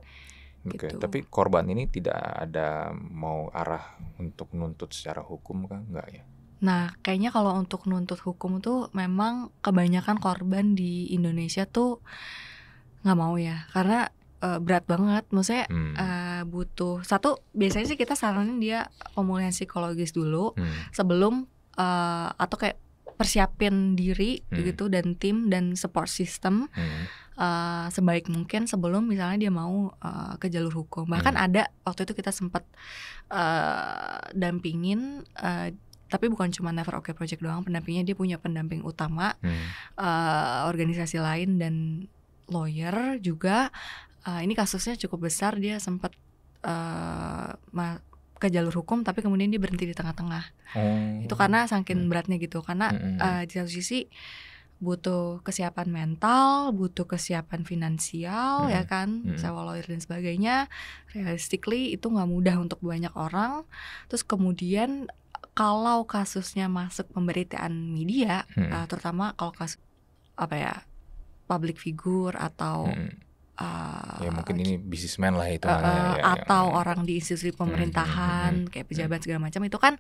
Oke, gitu. tapi korban ini tidak ada mau arah untuk menuntut secara hukum kan enggak ya? Nah, kayaknya kalau untuk nuntut hukum tuh memang kebanyakan korban di Indonesia tuh nggak mau ya, karena uh, berat banget. Maksudnya hmm. uh, butuh satu biasanya sih kita saranin dia pemulihan psikologis dulu hmm. sebelum uh, atau kayak persiapin diri hmm. gitu dan tim dan support system hmm. uh, sebaik mungkin sebelum misalnya dia mau uh, ke jalur hukum. Bahkan hmm. ada waktu itu kita sempat uh, dampingin. Uh, tapi bukan cuma Never okay Project doang pendampingnya dia punya pendamping utama hmm. uh, organisasi lain dan lawyer juga uh, ini kasusnya cukup besar dia sempat uh, eh, ke jalur hukum tapi kemudian dia berhenti di tengah-tengah hmm. itu karena saking hmm. beratnya gitu karena hmm. uh, di satu sisi butuh kesiapan mental, butuh kesiapan finansial, hmm. ya kan, hmm. sewa lawyer dan sebagainya. Realistically itu nggak mudah untuk banyak orang. Terus kemudian kalau kasusnya masuk pemberitaan media, hmm. uh, terutama kalau kasus apa ya public figure atau hmm. uh, ya mungkin ini bisnismen lah itu uh, uh, ya, atau ya. orang di institusi hmm, pemerintahan hmm. hmm kayak hmm. pejabat segala macam itu kan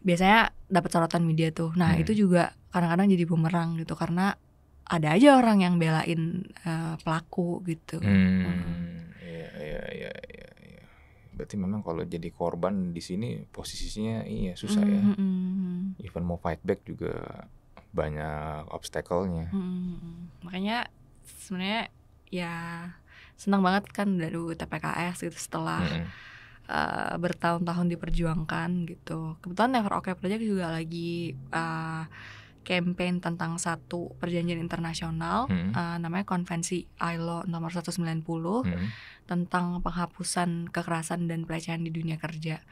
biasanya dapat sorotan media tuh. Nah hmm. itu juga kadang-kadang jadi bumerang gitu karena ada aja orang yang belain uh, pelaku gitu. Hmm. Hmm. Ya, ya, ya berarti memang kalau jadi korban di sini posisinya iya susah hmm, ya mm-hmm. even mau fight back juga banyak obstacle-nya mm-hmm. makanya sebenarnya ya senang banget kan dari TPKS gitu setelah mm-hmm. uh, bertahun-tahun diperjuangkan gitu kebetulan Never okay Project juga lagi uh, campaign tentang satu perjanjian internasional hmm. uh, namanya konvensi ILO nomor 190 hmm. tentang penghapusan kekerasan dan pelecehan di dunia kerja.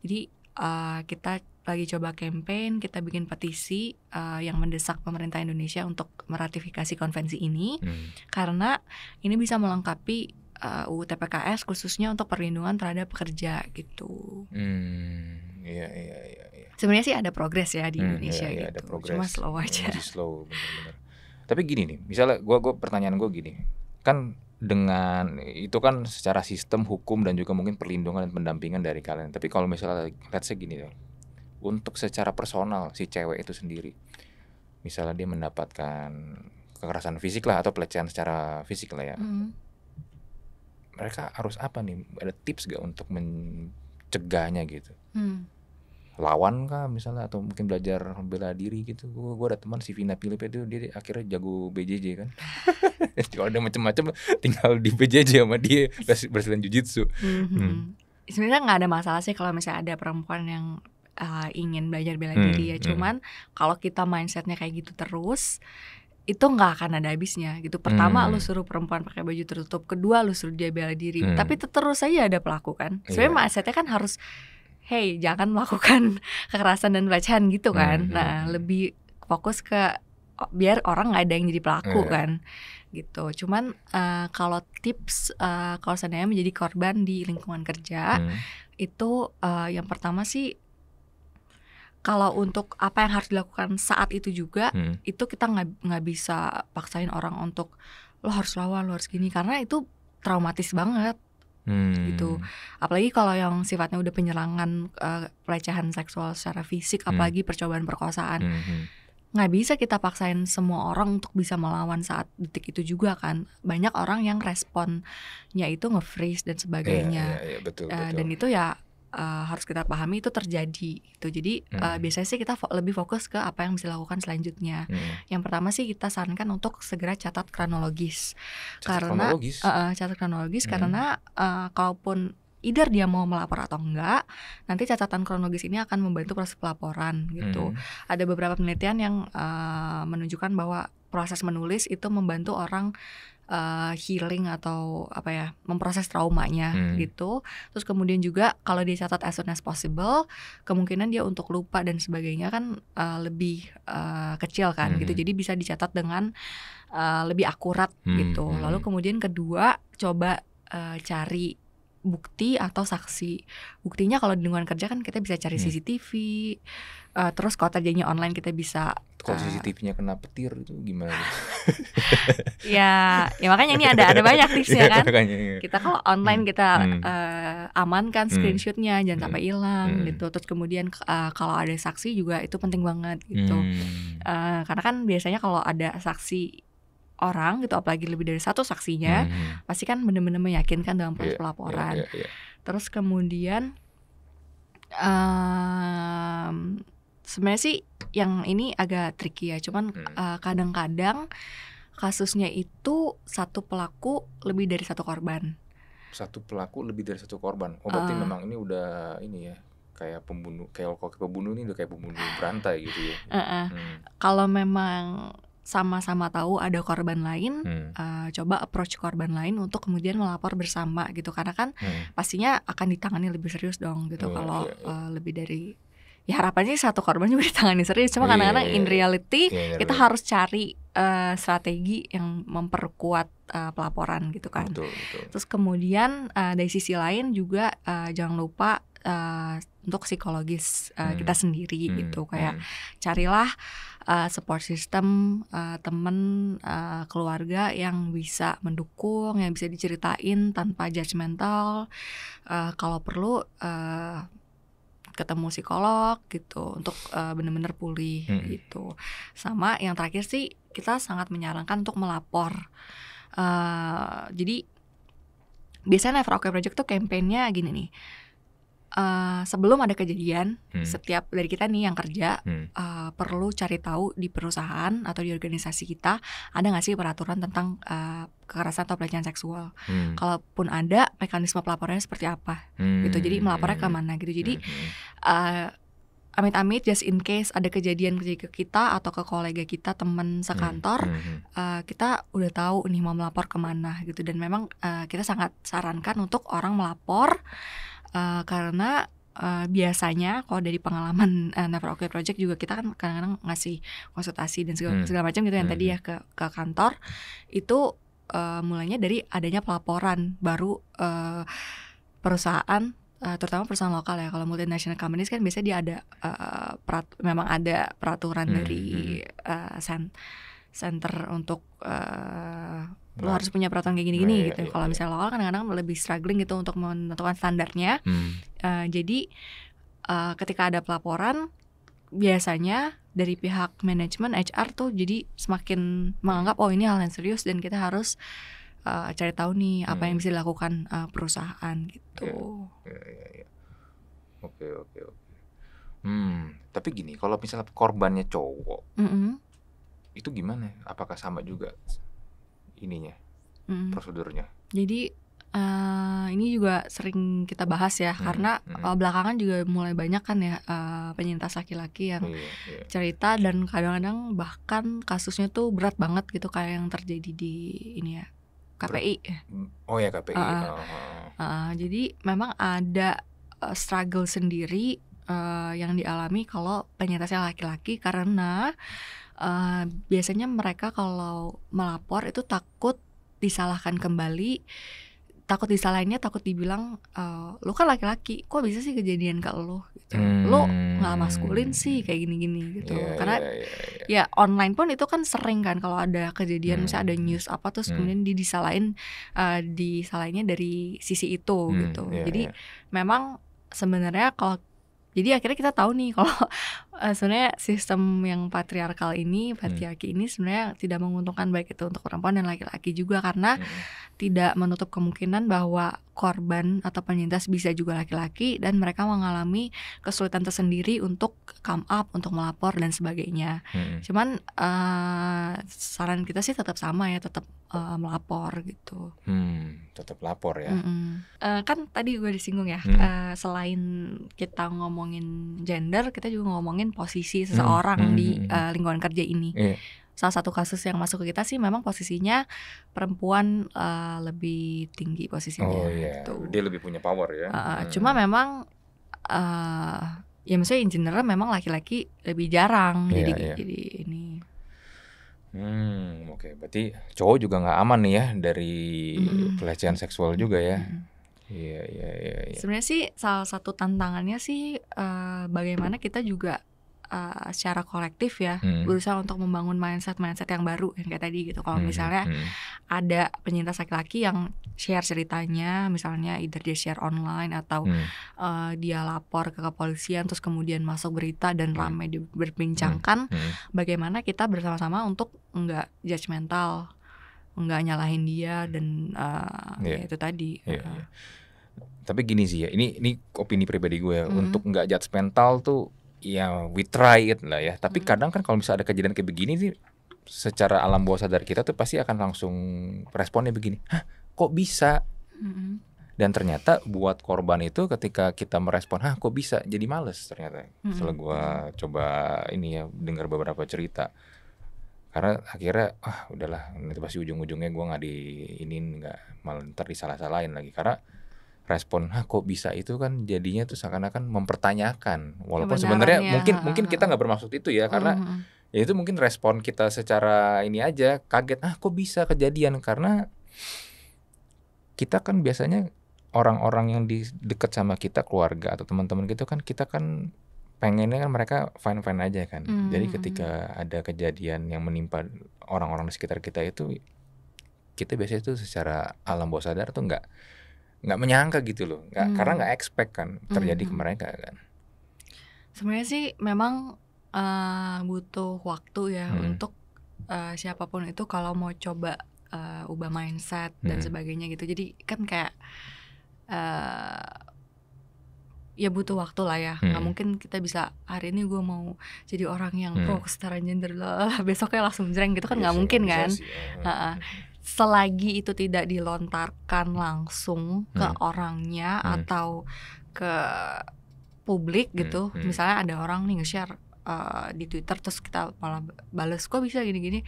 Jadi uh, kita lagi coba campaign, kita bikin petisi uh, yang mendesak pemerintah Indonesia untuk meratifikasi konvensi ini hmm. karena ini bisa melengkapi uh, UU TPKS khususnya untuk perlindungan terhadap pekerja gitu. Hmm, iya iya iya sebenarnya sih ada progres ya di hmm, iya, Indonesia ya, ya, gitu. Ada progress. Cuma slow iya, aja. Masih slow benar-benar. Tapi gini nih, misalnya gua gua pertanyaan gua gini. Kan dengan itu kan secara sistem hukum dan juga mungkin perlindungan dan pendampingan dari kalian. Tapi kalau misalnya let's say gini deh. Untuk secara personal si cewek itu sendiri. Misalnya dia mendapatkan kekerasan fisik lah atau pelecehan secara fisik lah ya. Mm. Mereka harus apa nih? Ada tips gak untuk mencegahnya gitu? lawan kah misalnya atau mungkin belajar bela diri gitu gue gue ada teman si Vina Philip itu dia akhirnya jago BJJ kan <laughs> kalau ada macam-macam tinggal di BJJ sama dia berselain jujitsu mm -hmm. hmm. sebenarnya nggak ada masalah sih kalau misalnya ada perempuan yang uh, ingin belajar bela hmm, diri ya. hmm, ya cuman hmm. kalau kita mindsetnya kayak gitu terus itu nggak akan ada habisnya gitu pertama hmm. lu suruh perempuan pakai baju tertutup kedua lu suruh dia bela diri hmm. tapi terus saja ada pelaku kan iya. sebenarnya yeah. mindsetnya kan harus hey jangan melakukan <laughs> kekerasan dan pelecehan gitu hmm, kan. Mm -hmm. Nah hmm. lebih fokus ke oh, biar orang nggak ada yang jadi pelaku -hmm. kan gitu. Cuman uh, kalau tips uh, kalau seandainya menjadi korban di lingkungan kerja hmm. itu uh, yang pertama sih kalau untuk apa yang harus dilakukan saat itu juga hmm. itu kita nggak nggak bisa paksain orang untuk lo harus lawan lo harus gini karena itu traumatis banget Hmm. gitu apalagi kalau yang sifatnya udah penyerangan uh, pelecehan seksual secara fisik hmm. apalagi percobaan perkosaan hmm, hmm. nggak bisa kita paksain semua orang untuk bisa melawan saat detik itu juga kan banyak orang yang responnya itu nge-freeze dan iya, sebagainya yeah, yeah, yeah, betul, uh, betul. dan itu ya uh, harus kita pahami itu terjadi gitu. Jadi eh, hmm. uh, biasanya sih kita fo lebih fokus ke apa yang bisa dilakukan selanjutnya. Hmm. Yang pertama sih kita sarankan untuk segera catat kronologis. Catat karena kronologis. Uh, uh, catat kronologis hmm. karena uh, kalaupun either dia mau melapor atau enggak, nanti catatan kronologis ini akan membantu proses pelaporan gitu. Hmm. Ada beberapa penelitian yang uh, menunjukkan bahwa proses menulis itu membantu orang uh, healing atau apa ya memproses traumanya hmm. gitu terus kemudian juga kalau dicatat catat as soon as possible kemungkinan dia untuk lupa dan sebagainya kan uh, lebih uh, kecil kan hmm. gitu jadi bisa dicatat dengan uh, lebih akurat hmm. gitu hmm. lalu kemudian kedua coba uh, cari bukti atau saksi. Buktinya kalau di lingkungan kerja kan kita bisa cari hmm. Iya. CCTV. Uh, eh, terus kalau terjadinya online kita bisa kalau uh, eh, CCTV-nya kena petir itu gimana? <laughs> ya, ya makanya ini ada ada banyak tipsnya iya, kan. makanya, ya. Kita kalau online hmm. kita uh, amankan hmm. screenshotnya hmm. jangan sampai hilang hmm. gitu. Terus kemudian uh, kalau ada saksi juga itu penting banget gitu. Hmm. Uh, karena kan biasanya kalau ada saksi orang gitu apalagi lebih dari satu saksinya hmm. pasti kan benar-benar meyakinkan dalam proses yeah, iya, pelaporan yeah, yeah, yeah. terus kemudian um, sebenarnya sih yang ini agak tricky ya cuman hmm. uh, kadang-kadang kasusnya itu satu pelaku lebih dari satu korban satu pelaku lebih dari satu korban oh berarti uh, memang ini udah ini ya kayak pembunuh kayak kalau pembunuh ini udah kayak pembunuh berantai gitu ya uh, uh. Hmm. kalau memang sama-sama tahu ada korban lain, hmm. uh, coba approach korban lain untuk kemudian melapor bersama gitu, karena kan hmm. pastinya akan ditangani lebih serius dong gitu oh, kalau iya, Uh, lebih dari ya harapannya satu korban juga <laughs> ditangani serius cuma karena iya, kadang iya, in reality yeah, yeah, kita harus cari uh, strategi yang memperkuat uh, pelaporan gitu kan betul, betul. terus kemudian uh, dari sisi lain juga uh, jangan lupa uh, untuk psikologis uh, hmm. kita sendiri hmm. gitu kayak hmm. carilah uh, support system uh, temen uh, keluarga yang bisa mendukung yang bisa diceritain tanpa judgmental uh, kalau perlu uh, ketemu psikolog gitu untuk uh, benar-benar pulih hmm. gitu sama yang terakhir sih kita sangat menyarankan untuk melapor uh, jadi biasanya Never Okay Project tuh kampanyenya gini nih Eh, sebelum ada kejadian, hmm. setiap dari kita nih yang kerja hmm. uh, perlu cari tahu di perusahaan atau di organisasi kita ada nggak sih peraturan tentang uh, kekerasan atau pelecehan seksual. Hmm. Kalaupun ada, mekanisme pelaporannya seperti apa, hmm. gitu. Jadi iya, melapornya iya. ke mana, gitu. Jadi hmm. uh, just in case ada kejadian ke kita atau ke kolega kita teman hmm, sekantor -hmm. uh, kita udah tahu nih mau melapor kemana gitu dan memang uh, kita sangat sarankan untuk orang melapor Eh, karena uh, biasanya kalau dari pengalaman uh, Never Okay Project juga kita kan kadang-kadang ngasih konsultasi dan segala, hmm. segala macam gitu yang hmm. tadi ya hmm. ke ke kantor itu uh, mulainya dari adanya pelaporan baru uh, perusahaan Uh, terutama perusahaan lokal ya kalau multinational companies kan biasanya dia ada uh, perat, memang ada peraturan hmm, dari Uh, hmm. sen, center untuk lo nah. harus punya peraturan kayak gini-gini nah, iya, gitu. Iya, iya, Kalau misalnya lokal kadang-kadang lebih struggling gitu untuk menentukan standarnya. Hmm. Uh, jadi uh, ketika ada pelaporan biasanya dari pihak manajemen HR tuh jadi semakin menganggap oh ini hal yang serius dan kita harus uh, cari tahu nih apa yang hmm. bisa dilakukan uh, perusahaan gitu. Iya, iya, oke oke oke. Hmm tapi gini kalau misalnya korbannya cowok mm -hmm. itu gimana? Apakah sama juga? ininya mm. prosedurnya jadi uh, ini juga sering kita bahas ya hmm, karena hmm. Uh, belakangan juga mulai banyak kan ya uh, penyintas laki-laki yang yeah, yeah. cerita dan kadang-kadang bahkan kasusnya tuh berat banget gitu kayak yang terjadi di ini ya KPI oh ya KPI uh, uh. Uh, oh, oh, oh. jadi memang ada uh, struggle sendiri uh, yang dialami kalau penyintasnya laki-laki karena uh, biasanya mereka kalau melapor itu takut disalahkan kembali takut disalahinnya takut dibilang uh, lu kan laki-laki kok bisa sih kejadian ke lu gitu hmm. lu nggak maskulin sih kayak gini-gini gitu yeah, karena yeah, yeah, yeah. ya online pun itu kan sering kan kalau ada kejadian hmm. misalnya ada news apa terus hmm. kemudian di disalahin uh, disalahinnya dari sisi itu hmm. gitu yeah, jadi yeah. memang sebenarnya kalau jadi akhirnya kita tahu nih kalau Eh, sebenarnya sistem yang patriarkal ini patriarki hmm. ini sebenarnya tidak menguntungkan baik itu untuk perempuan dan laki-laki juga karena hmm. tidak menutup kemungkinan bahwa korban atau penyintas bisa juga laki-laki dan mereka mengalami kesulitan tersendiri untuk come up untuk melapor dan sebagainya hmm. cuman uh, saran kita sih tetap sama ya tetap uh, melapor gitu hmm, tetap lapor ya Uh, kan tadi gue disinggung ya hmm. uh, selain kita ngomongin gender kita juga ngomongin ngomongin posisi hmm, seseorang hmm. di uh, lingkungan kerja ini. Yeah. Salah satu kasus yang masuk ke kita sih memang posisinya perempuan uh, lebih tinggi posisinya. Oh iya. Yeah. Gitu. Dia lebih punya power ya. Uh, hmm. Cuma memang uh, ya maksudnya in general memang laki-laki lebih jarang yeah, jadi yeah. jadi ini. Hmm, oke. Okay. Berarti cowok juga nggak aman nih ya dari mm. pelecehan seksual juga ya. Iya, iya, iya, iya. Sebenarnya sih salah satu tantangannya sih uh, bagaimana kita juga uh, secara kolektif ya hmm. berusaha untuk membangun mindset mindset yang baru yang kayak tadi gitu kalau hmm. misalnya hmm. ada penyintas laki-laki yang share ceritanya misalnya either dia share online atau hmm. uh, dia lapor ke kepolisian terus kemudian masuk berita dan ramai diperbincangkan hmm. Hmm, hmm. bagaimana kita bersama-sama untuk nggak judgmental enggak nyalahin dia hmm. dan uh, eh, yeah. ya iya. itu tadi. Yeah, uh. yeah. Tapi gini sih ya, ini ini opini pribadi gue ya. hmm. Untuk nggak judge mental tuh ya we try it lah ya. Tapi hmm. kadang kan kalau misalnya ada kejadian kayak begini sih secara alam bawah sadar kita tuh pasti akan langsung responnya begini. Hah, kok bisa? Hmm. Dan ternyata buat korban itu ketika kita merespon, "Hah, kok bisa?" jadi males ternyata. Hmm. Setelah gua coba ini ya dengar beberapa cerita. Karena akhirnya ah udahlah, nanti pasti ujung-ujungnya gua nggak di ini nggak malah ntar disalah-salahin lagi karena respon ah kok bisa itu kan jadinya tuh seakan-akan mempertanyakan walaupun sebenarnya mungkin mungkin kita nggak bermaksud itu ya karena mm-hmm. ya itu mungkin respon kita secara ini aja kaget ah kok bisa kejadian karena kita kan biasanya orang-orang yang di dekat sama kita keluarga atau teman-teman gitu kan kita kan pengennya kan mereka fine fine aja kan jadi mm-hmm. ketika ada kejadian yang menimpa orang-orang di sekitar kita itu kita biasanya itu secara alam bawah sadar tuh nggak nggak menyangka gitu loh nggak hmm. karena nggak expect kan terjadi hmm. ke mereka kan sebenarnya sih memang uh, butuh waktu ya hmm. untuk uh, siapapun itu kalau mau coba uh, ubah mindset hmm. dan sebagainya gitu jadi kan kayak uh, ya butuh waktu lah ya hmm. nggak mungkin kita bisa hari ini gue mau jadi orang yang hmm. pro kesetaraan gender lah <laughs> besoknya langsung jreng gitu kan iya nggak mungkin kan ya. uh -uh selagi itu tidak dilontarkan langsung ke hmm. orangnya hmm. atau ke publik hmm, gitu hmm. misalnya ada orang nih nge-share uh, di Twitter terus kita malah balas kok bisa gini-gini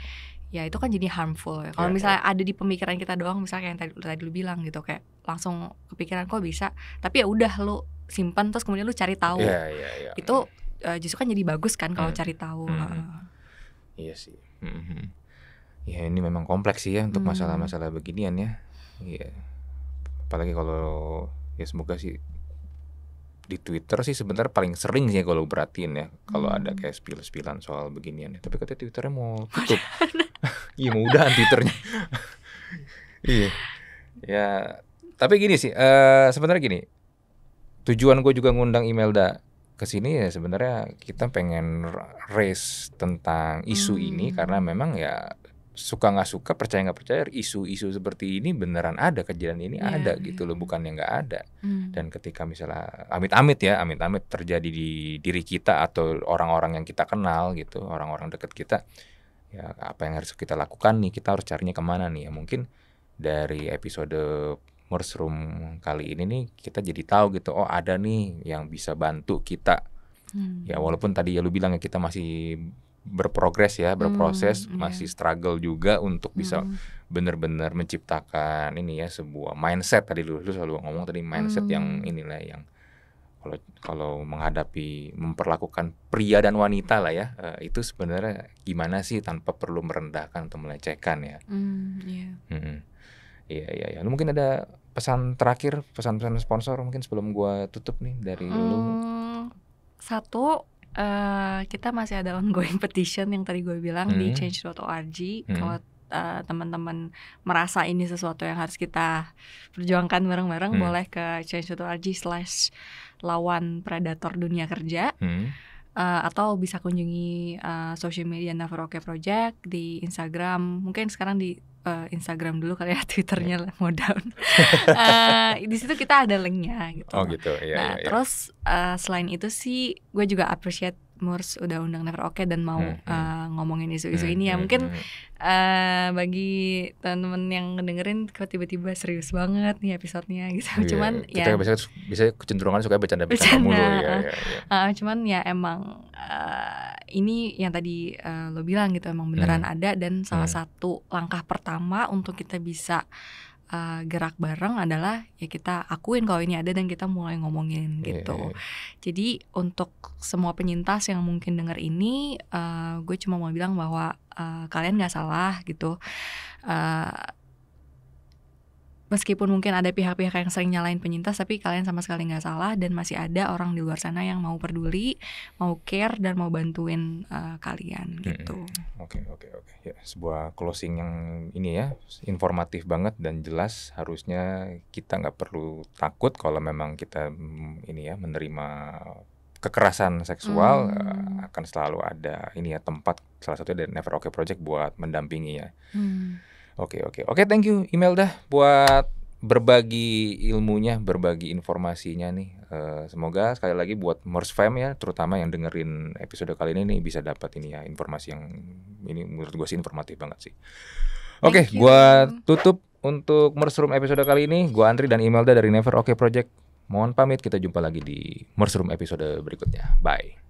ya itu kan jadi harmful ya. Kalau ya, misalnya ya. ada di pemikiran kita doang, misalnya yang tadi tadi lu bilang gitu kayak langsung kepikiran kok bisa, tapi ya udah lu simpan terus kemudian lu cari tahu. Yeah, yeah, yeah. Itu uh, justru kan jadi bagus kan kalau hmm. cari tahu. hmm. Uh. Iya sih. Mm -hmm. hmm ya ini memang kompleks sih ya untuk hmm. masalah-masalah hmm. beginian ya ya apalagi kalau ya semoga sih di Twitter sih sebentar paling sering sih kalau berartiin ya kalau hmm. ada kayak spill-spillan soal beginian ya. tapi katanya Twitternya mau oh, tutup iya mau <laughs> iya, udahan Twitternya <laughs> iya ya tapi gini sih uh, sebenarnya gini tujuan gue juga ngundang Imelda ke sini ya sebenarnya kita pengen race tentang isu hmm. ini karena memang ya suka nggak suka percaya nggak percaya isu-isu seperti ini beneran ada kejadian ini yeah. ada gitu loh iya. bukan yang nggak ada mm. dan ketika misalnya amit-amit ya amit-amit terjadi di diri kita atau orang-orang yang kita kenal gitu orang-orang dekat kita ya apa yang harus kita lakukan nih kita harus carinya kemana nih ya mungkin dari episode Room kali ini nih kita jadi tahu gitu oh ada nih yang bisa bantu kita mm. ya walaupun tadi ya lu bilang ya kita masih berprogres ya berproses hmm, iya. masih struggle juga untuk bisa hmm. benar-benar menciptakan ini ya sebuah mindset tadi lu, lu selalu ngomong tadi mindset hmm. yang inilah yang kalau kalau menghadapi memperlakukan pria dan wanita lah ya uh, itu sebenarnya gimana sih tanpa perlu merendahkan atau melecehkan ya mm, yeah. hmm, iya. hmm iya, iya iya lu mungkin ada pesan terakhir pesan-pesan sponsor mungkin sebelum gua tutup nih dari mm, lu hmm, satu Uh, kita masih ada ongoing <laughs> petition yang tadi gue bilang hmm. di change.org. Hmm. Kalau uh, teman-teman merasa ini sesuatu yang harus kita perjuangkan bareng-bareng, hmm. boleh ke change.org slash lawan predator dunia kerja. Hmm. Uh, atau bisa kunjungi uh, social media Never okay Project di Instagram mungkin sekarang di uh, Instagram dulu kali ya <laughs> Twitternya yeah. mau down. uh, <laughs> di situ kita ada linknya gitu. Oh gitu. Iya, nah iya, iya. terus uh, selain itu sih gue juga appreciate Murs udah undang Never Oke okay dan mau hmm, Uh, ngomongin isu-isu hmm, ini ya hmm, mungkin hmm. uh, bagi teman-teman yang dengerin kok tiba-tiba serius banget nih episodenya gitu yeah, cuman kita ya bisa bisa kecenderungan suka bercanda-bercanda mulu ya, ya, ya. Uh, <laughs> cuman ya emang ini yang tadi uh, lo bilang gitu emang beneran hmm. ada dan salah hmm. satu langkah pertama untuk kita bisa uh, gerak bareng adalah ya kita akuin kalau ini ada dan kita mulai ngomongin gitu. Hmm. Jadi untuk semua penyintas yang mungkin dengar ini, uh, gue cuma mau bilang bahwa uh, kalian nggak salah gitu. Uh, meskipun mungkin ada pihak-pihak yang sering nyalain penyintas tapi kalian sama sekali nggak salah dan masih ada orang di luar sana yang mau peduli mau care dan mau bantuin uh, kalian hmm, gitu oke oke oke ya sebuah closing yang ini ya informatif banget dan jelas harusnya kita nggak perlu takut kalau memang kita mm, ini ya menerima kekerasan seksual hmm. Eh, akan selalu ada ini ya tempat salah satunya dari Never Okay Project buat mendampingi ya hmm Oke, oke. Oke, thank you email dah buat berbagi ilmunya, berbagi informasinya nih. Eh, semoga sekali lagi buat Morse Fam ya, terutama yang dengerin episode kali ini nih bisa dapat ini ya informasi yang ini menurut gue sih informatif banget sih. Oke, okay, gue tutup untuk Morse Room episode kali ini. Gue Andri dan Imelda dari Never Oke okay Project. Mohon pamit, kita jumpa lagi di Morse Room episode berikutnya. Bye.